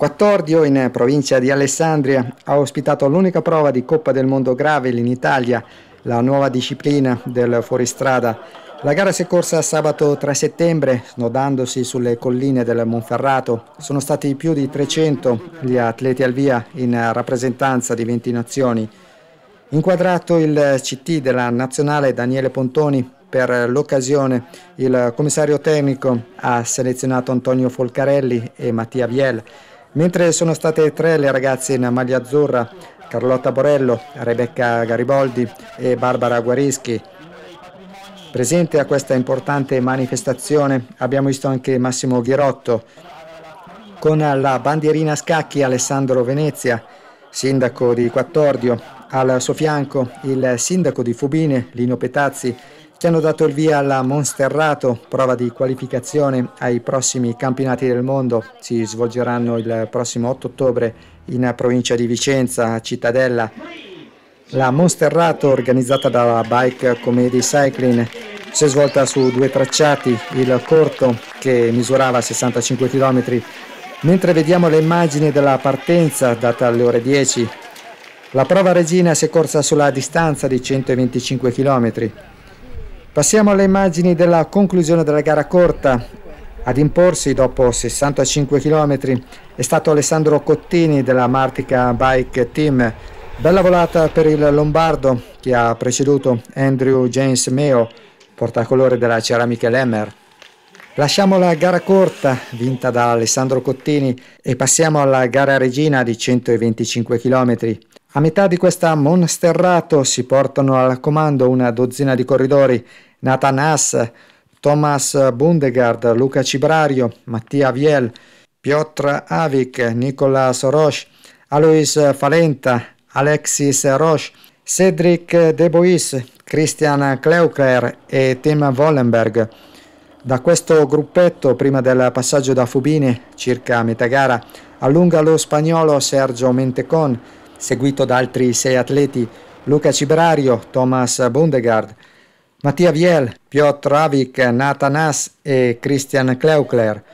Quattordio, in provincia di Alessandria, ha ospitato l'unica prova di Coppa del Mondo Gravel in Italia, la nuova disciplina del fuoristrada. La gara si è corsa sabato 3 settembre, snodandosi sulle colline del Monferrato. Sono stati più di 300 gli atleti al via in rappresentanza di 20 nazioni. Inquadrato il CT della nazionale Daniele Pontoni, per l'occasione il commissario tecnico ha selezionato Antonio Folcarelli e Mattia Viel. Mentre sono state tre le ragazze in maglia azzurra, Carlotta Borello, Rebecca Gariboldi e Barbara Guarischi, Presente a questa importante manifestazione abbiamo visto anche Massimo Ghirotto con la bandierina a scacchi Alessandro Venezia, sindaco di Quattordio, al suo fianco il sindaco di Fubine Lino Petazzi che hanno dato il via alla Monsterrato, prova di qualificazione ai prossimi campionati del mondo. Si svolgeranno il prossimo 8 ottobre in provincia di Vicenza, a Cittadella. La Monsterrato, organizzata dalla Bike Comedy Cycling, si è svolta su due tracciati, il corto che misurava 65 km, mentre vediamo le immagini della partenza data alle ore 10. La prova regina si è corsa sulla distanza di 125 km. Passiamo alle immagini della conclusione della gara corta. Ad imporsi dopo 65 km è stato Alessandro Cottini della Martica Bike Team. Bella volata per il Lombardo che ha preceduto Andrew James Meo, portacolore della Ceramica Lemmer. Lasciamo la gara corta vinta da Alessandro Cottini e passiamo alla gara regina di 125 km a metà di questa Monsterrato si portano al comando una dozzina di corridori, Nathan Haas, Thomas Bundegard, Luca Cibrario, Mattia Viel, Piotr Avik, Nicolas Roche, Alois Falenta, Alexis Roche, Cedric Debois, Christian Kleucler e Tim Vollenberg. Da questo gruppetto, prima del passaggio da Fubine, circa a metà gara, allunga lo spagnolo Sergio Mentecon, seguito da altri sei atleti Luca Cibrario, Thomas Bundegard, Mattia Viel, Piotr Nathan Haas e Christian Kleukler.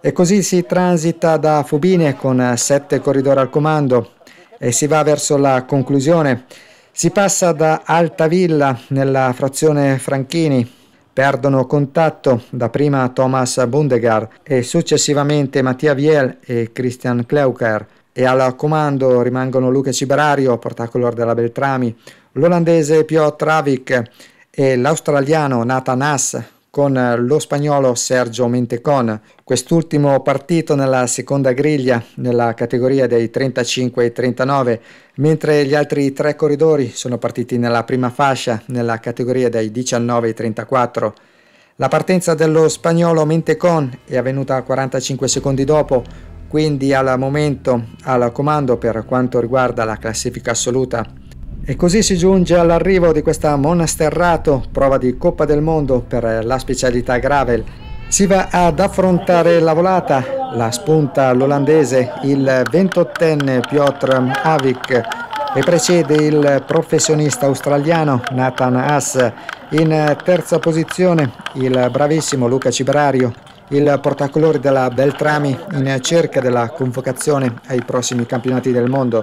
E così si transita da Fubine con sette corridori al comando e si va verso la conclusione. Si passa da Altavilla nella frazione Franchini. Perdono contatto dapprima Thomas Bundegard e successivamente Mattia Viel e Christian Kleuker e al comando rimangono Luca Ciberario, portacolor della Beltrami, l'olandese Piotr Travic e l'australiano Nathan Haas con lo spagnolo Sergio Mentecon. Quest'ultimo partito nella seconda griglia nella categoria dei 35 e 39, mentre gli altri tre corridori sono partiti nella prima fascia nella categoria dei 19 ai 34. La partenza dello spagnolo Mentecon è avvenuta 45 secondi dopo quindi al momento al comando per quanto riguarda la classifica assoluta. E così si giunge all'arrivo di questa Monasterrato, prova di Coppa del Mondo per la specialità gravel. Si va ad affrontare la volata, la spunta l'olandese, il 28enne Piotr Avik e precede il professionista australiano Nathan Haas. In terza posizione il bravissimo Luca Cibrario il portacolore della Beltrami in cerca della convocazione ai prossimi campionati del mondo.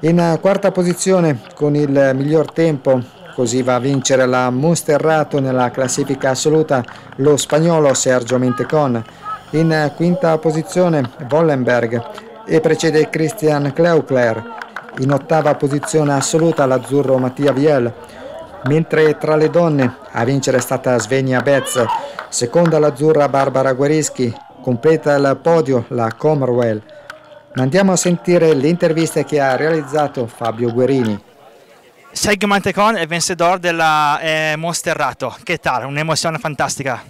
In quarta posizione con il miglior tempo, così va a vincere la Monsterrato nella classifica assoluta lo spagnolo Sergio Mentecon. In quinta posizione Vollenberg e precede Christian Kleucler. In ottava posizione assoluta l'azzurro Mattia Viel. Mentre tra le donne a vincere è stata Svenia Betz, seconda l'azzurra Barbara Guerischi, completa il podio la Comerwell. Andiamo a sentire l'intervista che ha realizzato Fabio Guerini. Seg Mantecon è vincitore della eh, Monsterrato. Che tal? Una emoción fantástica.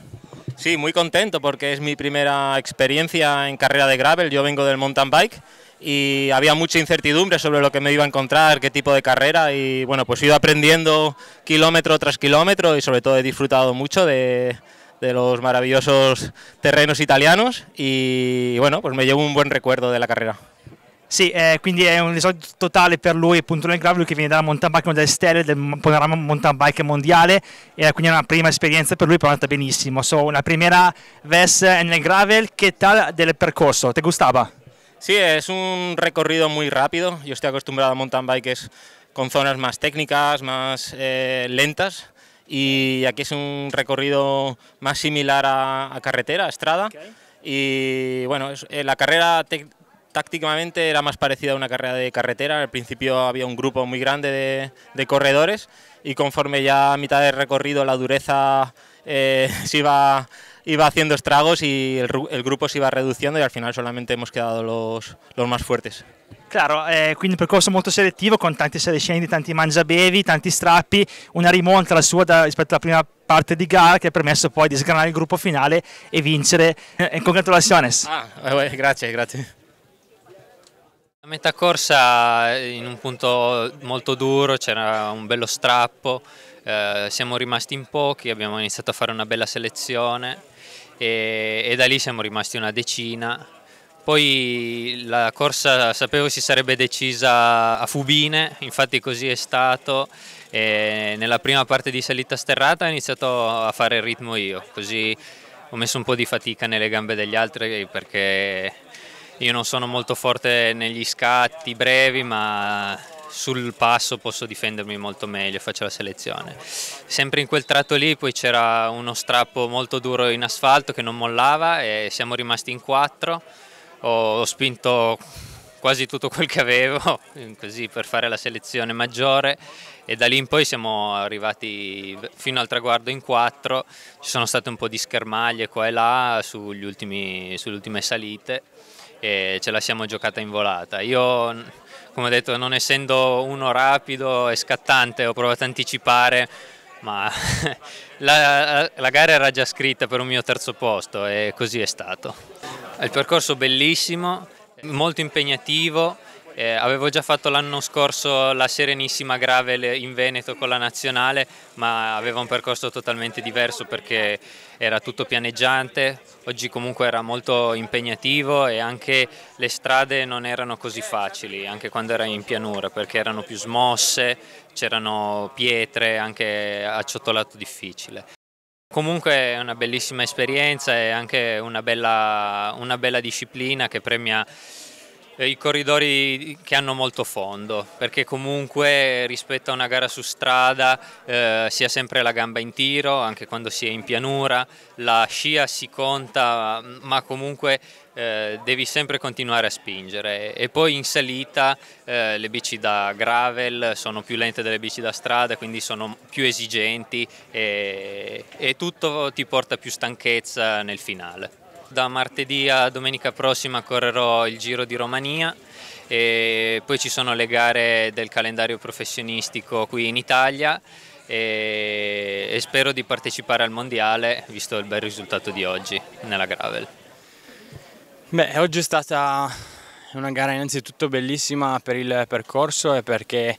Sí, muy contento porque es mia prima esperienza in carriera di gravel. Io vengo del mountain bike y había mucha incertidumbre sobre lo que me iba a encontrar, qué tipo de carrera y bueno, pues he ido aprendiendo kilómetro tras kilómetro y sobre todo he disfrutado mucho de, los maravillosos terrenos italianos y bueno, pues me llevo un buen recuerdo de la carrera. Sí, eh, quindi è un esordio totale per lui, appunto nel gravel che viene dalla mountain bike mondiale stelle, del panorama mountain bike mondiale, e quindi è una prima esperienza per lui, però è andata benissimo. So, una prima vez en gravel, che tal del percorso? Te gustava? Sí, es un recorrido muy rápido. Yo estoy acostumbrado a mountain bikes con zonas más técnicas, más eh, lentas. Y aquí es un recorrido más similar a, carretera, a estrada. Y bueno, eh, la carrera tácticamente era más parecida a una carrera de carretera. Al principio había un grupo muy grande de, corredores y conforme ya a mitad del recorrido la dureza eh, se iba iba haciendo estragos y el, el, gruppo si va riducendo e al final solamente hemos quedado los, los más fuertes. Claro, eh, quindi un percorso molto selettivo con tanti saliscendi, tanti mangiabevi, tanti strappi, una rimonta la sua da, rispetto alla prima parte di gara che ha permesso poi di sgranare il gruppo finale e vincere. Eh, congratulazioni. Ah, eh, grazie, grazie. A metà corsa eh, in un punto molto duro c'era un bello strappo, eh, siamo rimasti in pochi, abbiamo iniziato a fare una bella selezione e, e da lì siamo rimasti una decina. Poi la corsa sapevo si sarebbe decisa a Fubine, infatti così è stato. E nella prima parte di salita sterrata ho iniziato a fare il ritmo io, così ho messo un po' di fatica nelle gambe degli altri perché io non sono molto forte negli scatti brevi, ma sul passo posso difendermi molto meglio, faccio la selezione. Sempre in quel tratto lì poi c'era uno strappo molto duro in asfalto che non mollava e siamo rimasti in quattro, ho, ho spinto quasi tutto quel che avevo così per fare la selezione maggiore e da lì in poi siamo arrivati fino al traguardo in quattro, ci sono state un po' di schermaglie qua e là sulle ultime salite e ce la siamo giocata in volata. Io come ho detto non essendo uno rapido e scattante ho provato a anticipare ma la, la, gara era già scritta per un mio terzo posto e così è stato. il percorso bellissimo, molto impegnativo, eh, avevo già fatto l'anno scorso la Serenissima Gravel in Veneto con la nazionale, ma aveva un percorso totalmente diverso perché era tutto pianeggiante, oggi comunque era molto impegnativo e anche le strade non erano così facili, anche quando era in pianura, perché erano più smosse, c'erano pietre, anche acciottolato difficile. Comunque è una bellissima esperienza e anche una bella, una bella disciplina che premia eh, i corridori che hanno molto fondo, perché comunque rispetto a una gara su strada eh, si ha sempre la gamba in tiro, anche quando si è in pianura, la scia si conta, ma comunque eh, devi sempre continuare a spingere e poi in salita eh, le bici da gravel sono più lente delle bici da strada quindi sono più esigenti e, e tutto ti porta più stanchezza nel finale. Da martedì a domenica prossima correrò il Giro di Romania e poi ci sono le gare del calendario professionistico qui in Italia e, spero di partecipare al mondiale visto il bel risultato di oggi nella gravel. Beh, oggi è stata una gara innanzitutto bellissima per il percorso e perché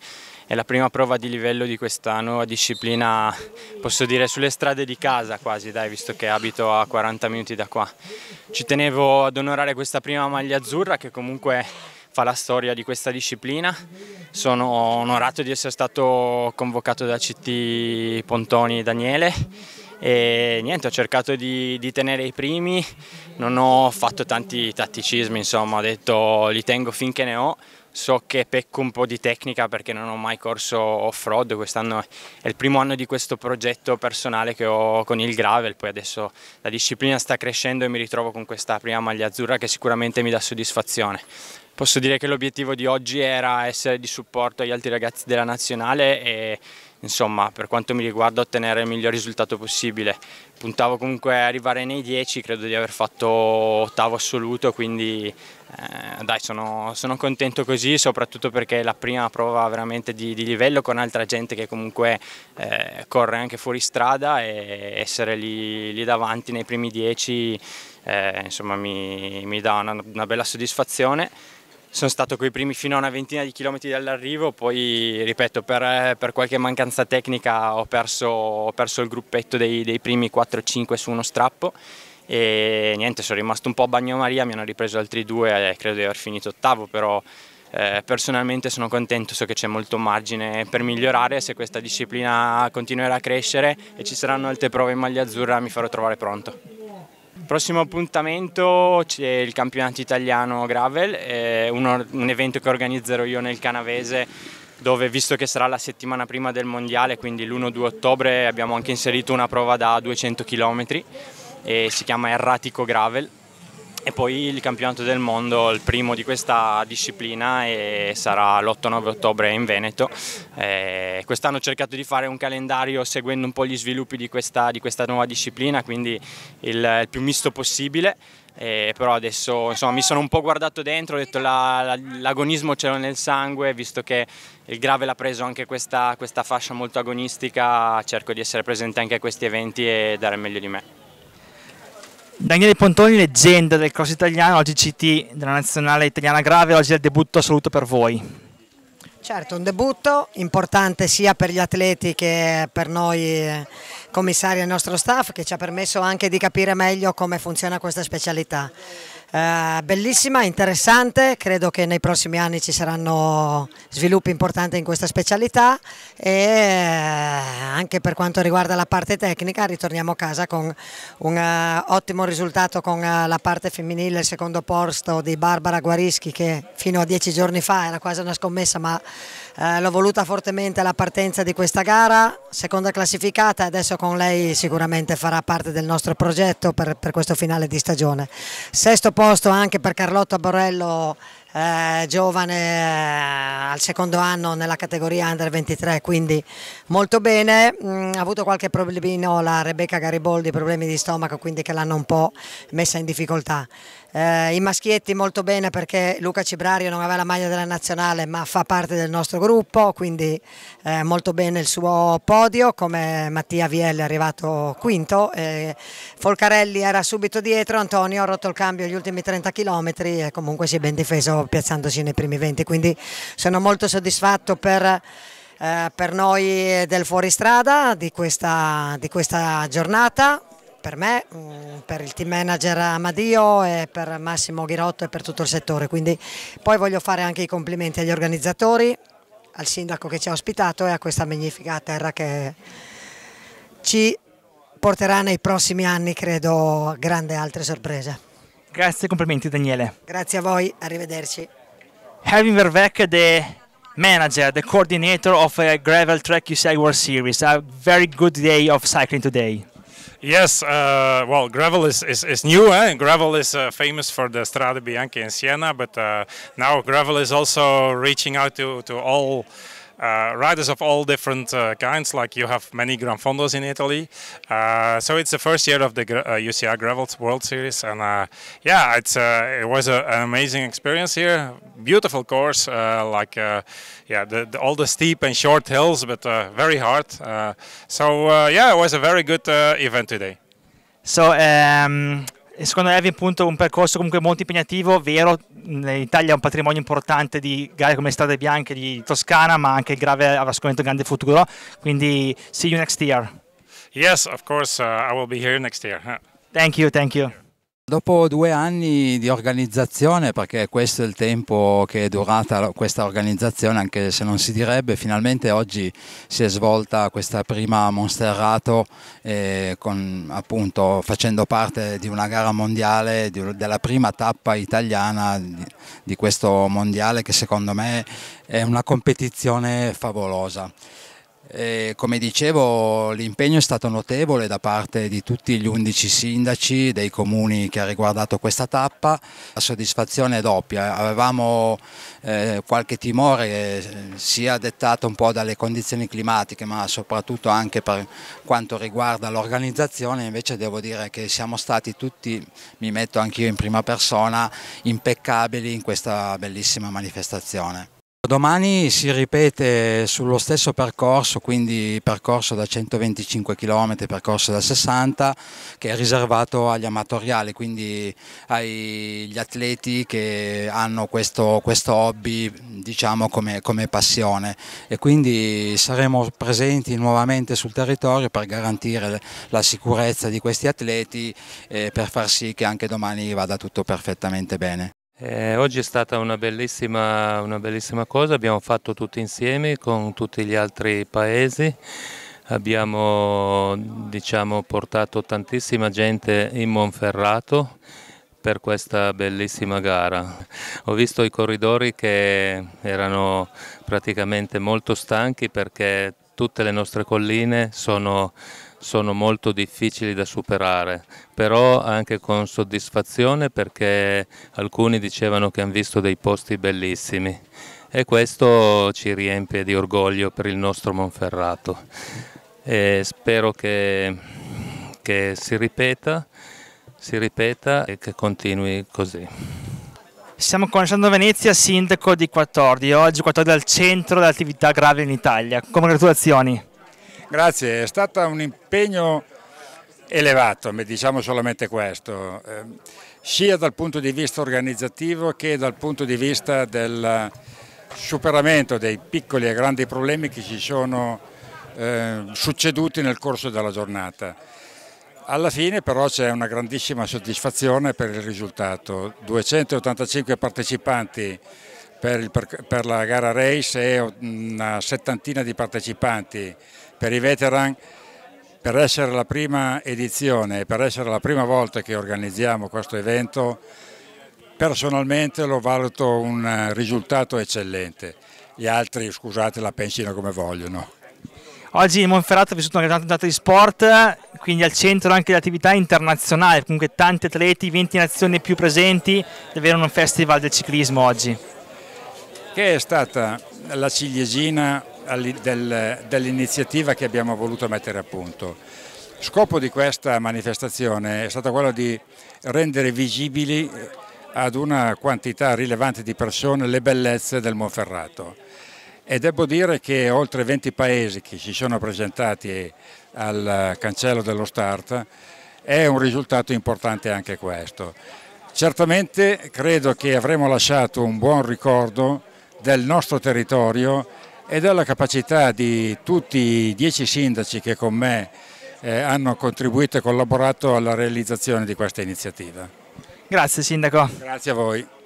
è la prima prova di livello di questa nuova disciplina, posso dire sulle strade di casa quasi, dai, visto che abito a 40 minuti da qua. Ci tenevo ad onorare questa prima maglia azzurra che comunque fa la storia di questa disciplina. Sono onorato di essere stato convocato da CT Pontoni Daniele e niente, ho cercato di, di, tenere i primi, non ho fatto tanti tatticismi, insomma, ho detto li tengo finché ne ho, so che pecco un po' di tecnica perché non ho mai corso off-road, quest'anno è il primo anno di questo progetto personale che ho con il gravel, poi adesso la disciplina sta crescendo e mi ritrovo con questa prima maglia azzurra che sicuramente mi dà soddisfazione. Posso dire che l'obiettivo di oggi era essere di supporto agli altri ragazzi della nazionale e insomma per quanto mi riguarda ottenere il miglior risultato possibile. Puntavo comunque a arrivare nei 10, credo di aver fatto ottavo assoluto, quindi eh, dai, sono, sono, contento così, soprattutto perché è la prima prova veramente di, di livello con altra gente che comunque eh, corre anche fuori strada e essere lì, lì davanti nei primi dieci eh, insomma, mi, mi dà una, una bella soddisfazione sono stato con i primi fino a una ventina di chilometri dall'arrivo, poi ripeto per, per, qualche mancanza tecnica ho perso, ho perso il gruppetto dei, dei primi 4-5 su uno strappo e niente, sono rimasto un po' a bagnomaria, mi hanno ripreso altri due, eh, credo di aver finito ottavo, però eh, personalmente sono contento, so che c'è molto margine per migliorare, se questa disciplina continuerà a crescere e ci saranno altre prove in maglia azzurra mi farò trovare pronto. Prossimo appuntamento c'è il campionato italiano Gravel, eh, un, un evento che organizzerò io nel canavese dove visto che sarà la settimana prima del mondiale, quindi l'1-2 ottobre abbiamo anche inserito una prova da 200 km e si chiama Erratico Gravel e poi il campionato del mondo, il primo di questa disciplina sarà l'8-9 ottobre in Veneto. Eh, quest'anno ho cercato di fare un calendario seguendo un po' gli sviluppi di questa, di questa nuova disciplina, quindi il, il più misto possibile. Eh, però adesso insomma, mi sono un po' guardato dentro, ho detto l'agonismo la, la, ce l'ho nel sangue, visto che il Gravel ha preso anche questa, questa fascia molto agonistica, cerco di essere presente anche a questi eventi e dare il meglio di me. Daniele Pontoni, leggenda del cross italiano, oggi CT della nazionale italiana grave, oggi è il debutto assoluto per voi. Certo, un debutto importante sia per gli atleti che per noi eh, commissari e il nostro staff che ci ha permesso anche di capire meglio come funziona questa specialità. Eh, bellissima, interessante, credo che nei prossimi anni ci saranno sviluppi importanti in questa specialità e eh, anche per quanto riguarda la parte tecnica ritorniamo a casa con un eh, ottimo risultato con eh, la parte femminile, il secondo posto di Barbara Guarischi che fino a dieci giorni fa era quasi una scommessa ma eh, l'ho voluta fortemente alla partenza di questa gara, seconda classificata, adesso con lei sicuramente farà parte del nostro progetto per, per questo finale di stagione. Sesto posto anche per Carlotta Borello eh, giovane eh, al secondo anno nella categoria under 23 quindi molto bene mm, ha avuto qualche problemino la Rebecca Gariboldi problemi di stomaco quindi che l'hanno un po' messa in difficoltà eh, i maschietti molto bene perché Luca Cibrario non aveva la maglia della nazionale ma fa parte del nostro gruppo quindi eh, molto bene il suo podio come Mattia Viel è arrivato quinto Folcarelli era subito dietro Antonio ha rotto il cambio gli ultimi 30 km e comunque si è ben difeso piazzandosi nei primi 20, quindi sono molto soddisfatto per eh, per noi del fuoristrada di questa, di questa, giornata, per me, mm, per il team manager Amadio e per Massimo Ghirotto e per tutto il settore. Quindi poi voglio fare anche i complimenti agli organizzatori, al sindaco che ci ha ospitato e a questa magnifica terra che ci porterà nei prossimi anni, credo, grande altre sorprese. Grazie, complimenti Daniele. Grazie a voi, arrivederci. Having Vervec, the manager, the coordinator of a uh, Gravel Track UCI World Series, a very good day of cycling today. Yes, uh, well, gravel is, is, is new, eh? gravel is uh, famous for the Strade Bianche in Siena, but uh, now gravel is also reaching out to, to all uh, riders of all different uh, kinds. Like you have many Gran Fondos in Italy, uh, so it's the first year of the UCI uh, Gravel World Series, and uh, yeah, it's uh, it was a, an amazing experience here. Beautiful course, like yeah, the, the, all the steep and short hills, but very hard. so yeah, it was a very good event today. So. Um secondo Levi appunto un percorso comunque molto impegnativo, vero, l'Italia è un patrimonio importante di gare come Strade Bianche di Toscana, ma anche il grave avrà sicuramente un grande futuro, quindi see you next year. Yes, of course, uh, I will be here next year. Huh? Thank you, thank you. Dopo due anni di organizzazione, perché questo è il tempo che è durata questa organizzazione, anche se non si direbbe, finalmente oggi si è svolta questa prima Monsterrato eh, con, appunto, facendo parte di una gara mondiale, di, della prima tappa italiana di, di questo mondiale che secondo me è una competizione favolosa. E eh, come dicevo l'impegno è stato notevole da parte di tutti gli 11 sindaci dei comuni che ha riguardato questa tappa, la soddisfazione è doppia, avevamo eh, qualche timore eh, sia dettato un po' dalle condizioni climatiche ma soprattutto anche per quanto riguarda l'organizzazione, invece devo dire che siamo stati tutti, mi metto anch'io in prima persona, impeccabili in questa bellissima manifestazione. Domani si ripete sullo stesso percorso, quindi percorso da 125 km, percorso da 60, che è riservato agli amatoriali, quindi agli atleti che hanno questo, questo hobby diciamo, come, come, passione e quindi saremo presenti nuovamente sul territorio per garantire la sicurezza di questi atleti e per far sì che anche domani vada tutto perfettamente bene. Eh, oggi è stata una bellissima, una bellissima, cosa, abbiamo fatto tutti insieme con tutti gli altri paesi, abbiamo diciamo, portato tantissima gente in Monferrato per questa bellissima gara. Ho visto i corridori che erano praticamente molto stanchi perché tutte le nostre colline sono sono molto difficili da superare, però anche con soddisfazione perché alcuni dicevano che hanno visto dei posti bellissimi e questo ci riempie di orgoglio per il nostro Monferrato. E spero che, che si ripeta, si ripeta e che continui così. Siamo con Alessandro Venezia, sindaco di Quattordi, oggi Quattordi è al centro dell'attività grave in Italia. Congratulazioni. Grazie, è stato un impegno elevato, diciamo solamente questo, eh, sia dal punto di vista organizzativo che dal punto di vista del superamento dei piccoli e grandi problemi che ci sono eh, succeduti nel corso della giornata. Alla fine però c'è una grandissima soddisfazione per il risultato, 285 partecipanti per, il, per, la gara race e una settantina di partecipanti per i veteran per essere la prima edizione e per essere la prima volta che organizziamo questo evento personalmente lo valuto un eh, risultato eccellente gli altri scusate la pensino come vogliono Oggi in Monferrato è vissuto una grande giornata di sport, quindi al centro anche l'attività internazionale, comunque tanti atleti, 20 nazioni più presenti, davvero un festival del ciclismo oggi. Che è stata la ciliegina dell'iniziativa che abbiamo voluto mettere a punto. Scopo di questa manifestazione è stato quello di rendere visibili eh, ad una quantità rilevante di persone le bellezze del Monferrato e devo dire che oltre 20 paesi che si sono presentati al cancello dello Start è un risultato importante anche questo. Certamente credo che avremo lasciato un buon ricordo del nostro territorio ed è la capacità di tutti i dieci sindaci che con me eh, hanno contribuito e collaborato alla realizzazione di questa iniziativa. Grazie Sindaco. Grazie a voi.